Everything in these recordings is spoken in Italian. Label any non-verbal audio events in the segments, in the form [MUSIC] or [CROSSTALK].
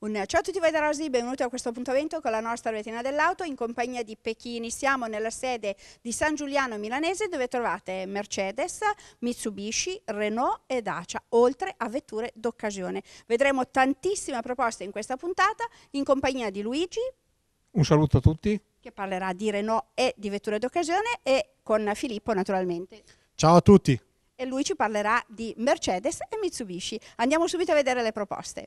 Un ciao a tutti voi da Rosy, benvenuti a questo appuntamento con la nostra retina dell'auto in compagnia di Pechini. Siamo nella sede di San Giuliano Milanese dove trovate Mercedes, Mitsubishi, Renault e Dacia, oltre a vetture d'occasione. Vedremo tantissime proposte in questa puntata in compagnia di Luigi. Un saluto a tutti. Che parlerà di Renault e di vetture d'occasione e con Filippo naturalmente. Ciao a tutti. E lui ci parlerà di Mercedes e Mitsubishi. Andiamo subito a vedere le proposte.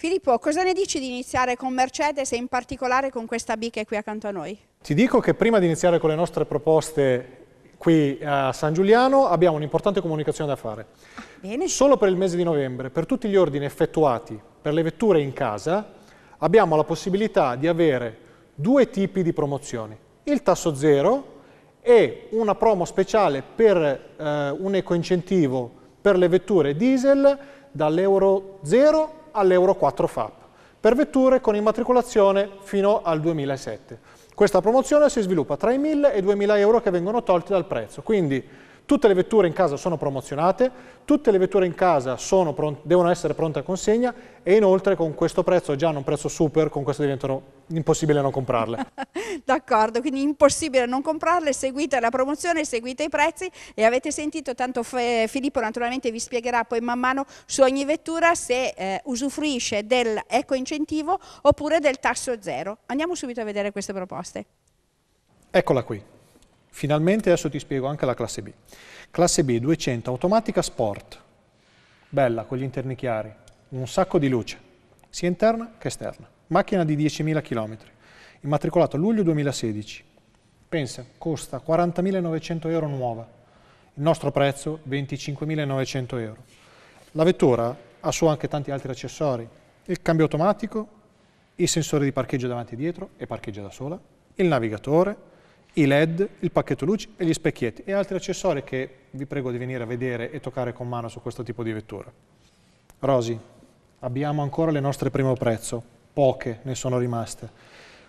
Filippo, cosa ne dici di iniziare con Mercedes e in particolare con questa B che è qui accanto a noi? Ti dico che prima di iniziare con le nostre proposte qui a San Giuliano abbiamo un'importante comunicazione da fare. Ah, bene. Solo per il mese di novembre, per tutti gli ordini effettuati per le vetture in casa, abbiamo la possibilità di avere due tipi di promozioni. Il tasso zero e una promo speciale per eh, un ecoincentivo per le vetture diesel dall'euro 0 all'Euro 4 FAP per vetture con immatricolazione fino al 2007. Questa promozione si sviluppa tra i 1.000 e i 2.000 euro che vengono tolti dal prezzo, quindi Tutte le vetture in casa sono promozionate, tutte le vetture in casa devono essere pronte a consegna e inoltre con questo prezzo, già hanno un prezzo super, con questo diventano impossibile non comprarle. [LAUGHS] D'accordo, quindi impossibile non comprarle, seguite la promozione, seguite i prezzi e avete sentito, tanto Filippo naturalmente vi spiegherà poi man mano su ogni vettura se eh, usufruisce dell'eco incentivo oppure del tasso zero. Andiamo subito a vedere queste proposte. Eccola qui. Finalmente adesso ti spiego anche la classe B. Classe B 200, automatica sport, bella con gli interni chiari, un sacco di luce, sia interna che esterna. Macchina di 10.000 km, immatricolato a luglio 2016. Pensa, costa 40.900 euro nuova, il nostro prezzo 25.900 euro. La vettura ha su anche tanti altri accessori, il cambio automatico, il sensore di parcheggio davanti e dietro e parcheggia da sola, il navigatore, i led, il pacchetto luci e gli specchietti e altri accessori che vi prego di venire a vedere e toccare con mano su questo tipo di vettura. Rosi, abbiamo ancora le nostre primo prezzo, poche ne sono rimaste.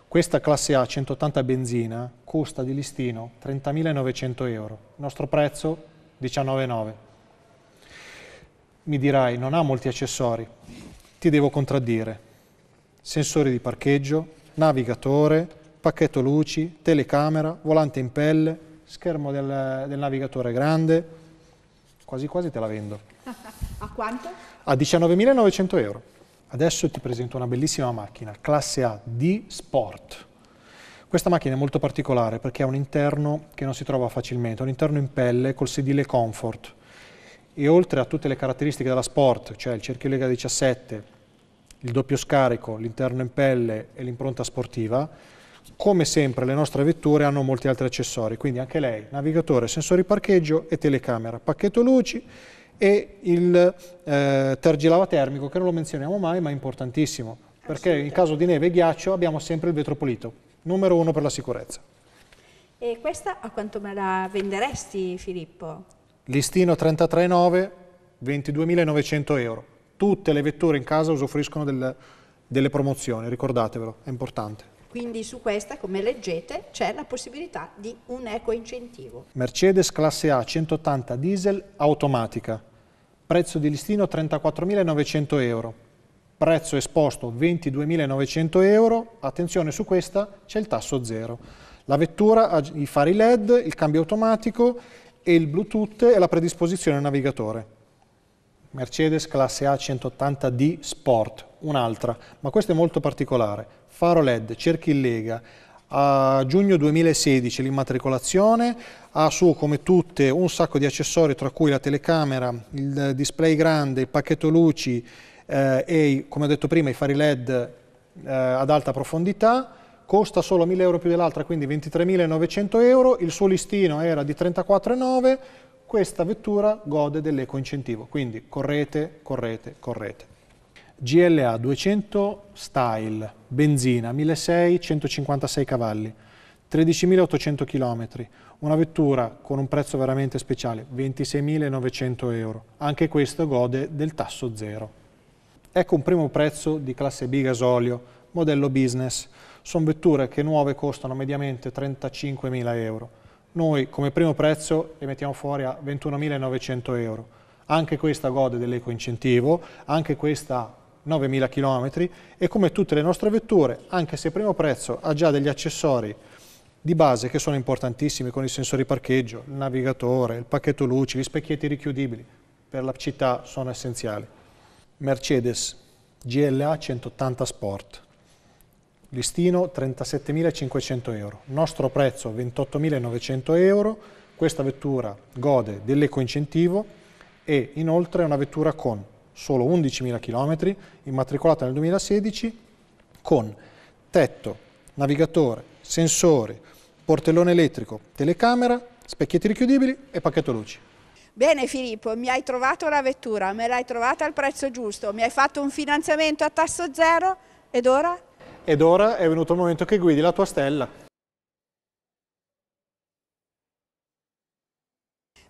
Questa classe A 180 benzina costa di listino 30.900 euro, il nostro prezzo 19,9. Mi dirai, non ha molti accessori, ti devo contraddire. Sensori di parcheggio, navigatore, pacchetto luci, telecamera, volante in pelle, schermo del, del navigatore grande, quasi quasi te la vendo. [LAUGHS] A quanto? A 19.900 euro. Adesso ti presento una bellissima macchina, classe A D Sport. Questa macchina è molto particolare perché ha un interno che non si trova facilmente, un interno in pelle col sedile comfort e oltre a tutte le caratteristiche della sport, cioè il cerchio lega 17, il doppio scarico, l'interno in pelle e l'impronta sportiva, come sempre le nostre vetture hanno molti altri accessori, quindi anche lei, navigatore, sensori parcheggio e telecamera, pacchetto luci e il eh, tergilava termico che non lo menzioniamo mai ma è importantissimo perché in caso di neve e ghiaccio abbiamo sempre il vetro pulito, numero uno per la sicurezza. E questa a quanto me la venderesti Filippo? Listino 33,9, 22.900 euro. Tutte le vetture in casa usufruiscono del, delle promozioni, ricordatevelo, è importante. Quindi su questa, come leggete, c'è la possibilità di un eco incentivo. Mercedes classe A 180 diesel automatica, prezzo di listino 34.900 euro, prezzo esposto 22.900 euro, attenzione su questa c'è il tasso zero. La vettura ha i fari LED, il cambio automatico e il Bluetooth e la predisposizione al navigatore. Mercedes classe A 180D Sport, un'altra, ma questa è molto particolare, faro LED, cerchi in lega, a giugno 2016 l'immatricolazione, ha su come tutte un sacco di accessori tra cui la telecamera, il display grande, il pacchetto luci eh, e come ho detto prima i fari LED eh, ad alta profondità, costa solo 1000 euro più dell'altra quindi 23.900 euro, il suo listino era di 34,9, questa vettura gode dell'eco incentivo, quindi correte, correte, correte. GLA 200 Style, benzina, 1656 cavalli, 13.800 km, una vettura con un prezzo veramente speciale, 26.900 euro. Anche questo gode del tasso zero. Ecco un primo prezzo di classe B gasolio, modello business. Sono vetture che nuove costano mediamente 35.000 euro. Noi come primo prezzo le mettiamo fuori a 21.900 euro. Anche questa gode dell'eco incentivo, anche questa 9.000 km e come tutte le nostre vetture, anche se primo prezzo ha già degli accessori di base che sono importantissimi con i sensori parcheggio, il navigatore, il pacchetto luci, gli specchietti richiudibili, per la città sono essenziali. Mercedes GLA 180 Sport, listino 37.500 euro, nostro prezzo 28.900 euro, questa vettura gode dell'eco incentivo e inoltre è una vettura con solo 11.000 km, immatricolata nel 2016 con tetto, navigatore, sensori, portellone elettrico, telecamera, specchietti richiudibili e pacchetto luci. Bene Filippo, mi hai trovato la vettura, me l'hai trovata al prezzo giusto, mi hai fatto un finanziamento a tasso zero ed ora? Ed ora è venuto il momento che guidi la tua stella.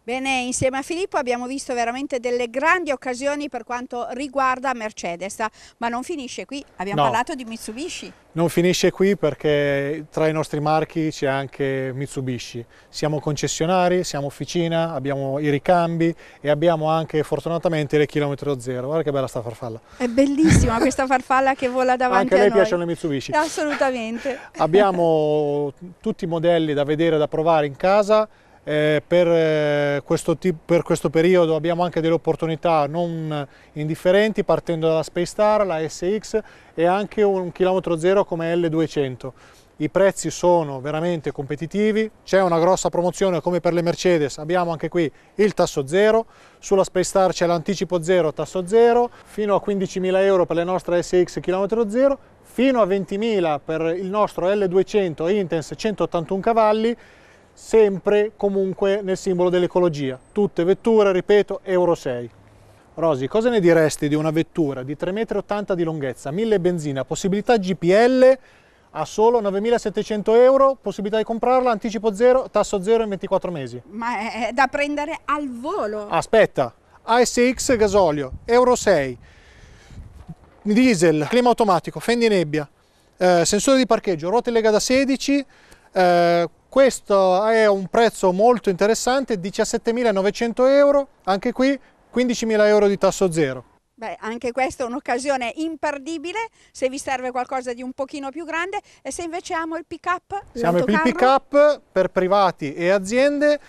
Bene, insieme a Filippo abbiamo visto veramente delle grandi occasioni per quanto riguarda Mercedes, ma non finisce qui, abbiamo no, parlato di Mitsubishi. Non finisce qui perché tra i nostri marchi c'è anche Mitsubishi. Siamo concessionari, siamo officina, abbiamo i ricambi e abbiamo anche fortunatamente le chilometro zero. Guarda che bella sta farfalla. È bellissima questa farfalla che vola davanti a noi. Anche a lei piacciono le Mitsubishi. Assolutamente. abbiamo tutti i modelli da vedere, e da provare in casa eh, per, eh, questo tipo, per, questo periodo abbiamo anche delle opportunità non indifferenti partendo dalla Space Star, la SX e anche un chilometro zero come L200. I prezzi sono veramente competitivi, c'è una grossa promozione come per le Mercedes, abbiamo anche qui il tasso zero, sulla Space Star c'è l'anticipo zero, tasso zero, fino a 15.000 euro per le nostre SX chilometro zero, fino a 20.000 per il nostro L200 Intense 181 cavalli, sempre comunque nel simbolo dell'ecologia. Tutte vetture, ripeto, Euro 6. Rosy, cosa ne diresti di una vettura di 3,80 m di lunghezza, 1000 benzina, possibilità GPL a solo 9.700 euro, possibilità di comprarla, anticipo zero, tasso zero in 24 mesi. Ma è da prendere al volo. Aspetta, ASX gasolio, Euro 6, diesel, clima automatico, fendi nebbia, eh, sensore di parcheggio, ruote lega da 16, eh, questo è un prezzo molto interessante, 17.900 euro, anche qui 15.000 euro di tasso zero. Beh, anche questa è un'occasione imperdibile se vi serve qualcosa di un pochino più grande e se invece amo il pick up. Siamo il pick up per privati e aziende.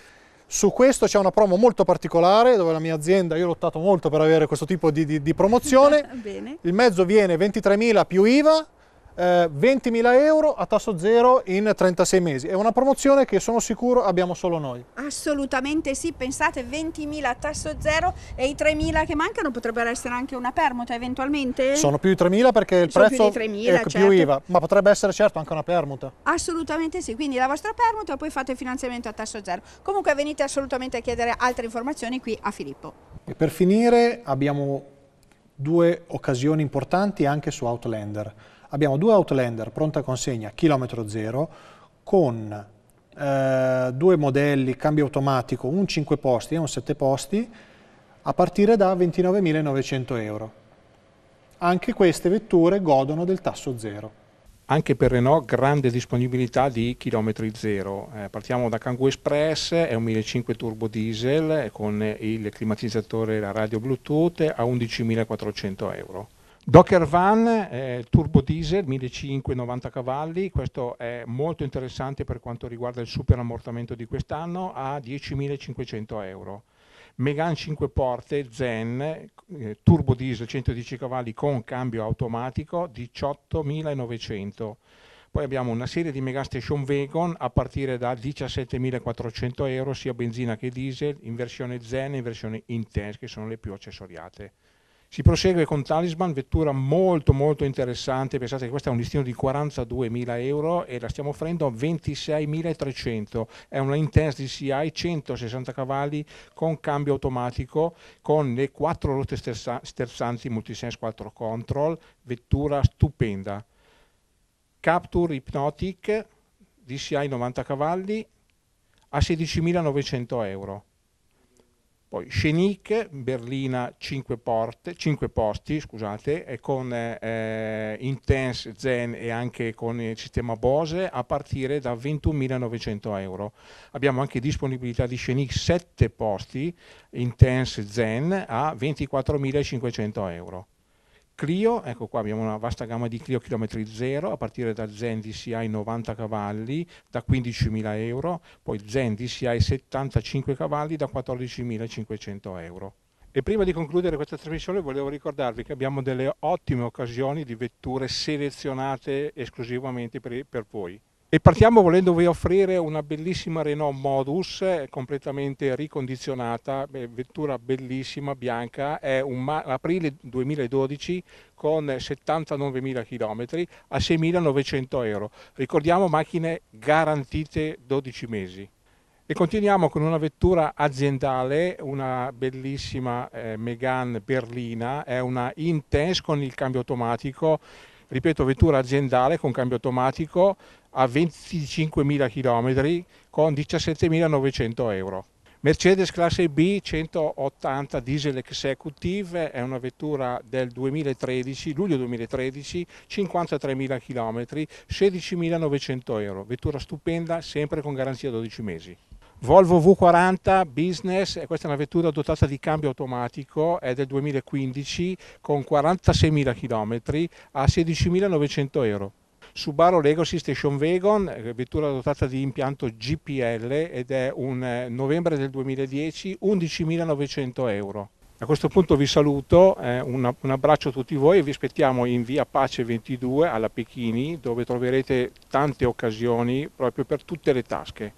Su questo c'è una promo molto particolare dove la mia azienda, io ho lottato molto per avere questo tipo di, di, di promozione. [LAUGHS] il mezzo viene 23.000 più IVA, 20.000 eh, euro a tasso zero in 36 mesi. È una promozione che sono sicuro abbiamo solo noi. Assolutamente sì, pensate 20.000 a tasso zero e i 3.000 che mancano potrebbero essere anche una permuta eventualmente? Sono più di 3.000 perché il sono prezzo più 3.000, è certo. più IVA, ma potrebbe essere certo anche una permuta. Assolutamente sì, quindi la vostra permuta e poi fate il finanziamento a tasso zero. Comunque venite assolutamente a chiedere altre informazioni qui a Filippo. E per finire abbiamo due occasioni importanti anche su Outlander. Abbiamo due Outlander pronta consegna, chilometro zero, con eh, due modelli, cambio automatico, un 5 posti e un 7 posti, a partire da 29.900 euro. Anche queste vetture godono del tasso zero anche per Renault grande disponibilità di chilometri zero. Eh, partiamo da Kangoo Express, è un 1.500 turbo diesel eh, con il climatizzatore e la radio Bluetooth a 11.400 euro. Docker Van, eh, turbo diesel, 1590 cavalli, questo è molto interessante per quanto riguarda il super ammortamento di quest'anno, a 10.500 euro. Megan 5 porte Zen, eh, turbo diesel 110 cavalli con cambio automatico, 18.900. Poi abbiamo una serie di Megan Station Wagon a partire da 17.400 euro, sia benzina che diesel, in versione Zen e in versione Intense, che sono le più accessoriate. Si prosegue con Talisman, vettura molto molto interessante, pensate che questo è un listino di 42.000 euro e la stiamo offrendo a 26.300, è una Intense DCI 160 cavalli con cambio automatico, con le quattro ruote sterzanti multisense 4 control, vettura stupenda. Capture Hypnotic DCI 90 cavalli a 16.900 euro poi Scenic, berlina 5, porte, 5 posti, scusate, con eh, Intense Zen e anche con il sistema Bose a partire da 21.900 euro. Abbiamo anche disponibilità di Scenic 7 posti, Intense Zen a 24.500 euro. Clio, ecco qua abbiamo una vasta gamma di Clio chilometri zero, a partire da Zen DCI 90 cavalli da 15.000 euro, poi Zen DCI 75 cavalli da 14.500 euro. E prima di concludere questa trasmissione volevo ricordarvi che abbiamo delle ottime occasioni di vetture selezionate esclusivamente per, per voi. E partiamo volendovi offrire una bellissima Renault Modus eh, completamente ricondizionata, eh, vettura bellissima, bianca, è un aprile 2012 con 79.000 km a 6.900 euro. Ricordiamo macchine garantite 12 mesi. E continuiamo con una vettura aziendale, una bellissima eh, Megan Berlina, è una Intense con il cambio automatico ripeto, vettura aziendale con cambio automatico a 25.000 km con 17.900 euro. Mercedes classe B 180 diesel executive è una vettura del 2013, luglio 2013, 53.000 km, 16.900 euro, vettura stupenda sempre con garanzia 12 mesi. Volvo V40 Business, questa è una vettura dotata di cambio automatico, è del 2015 con 46.000 km a 16.900 euro. Subaru Legacy Station Wagon, eh, vettura dotata di impianto GPL ed è un eh, novembre del 2010, 11.900 euro. A questo punto vi saluto, eh, un, un, abbraccio a tutti voi e vi aspettiamo in via Pace 22 alla Pechini dove troverete tante occasioni proprio per tutte le tasche.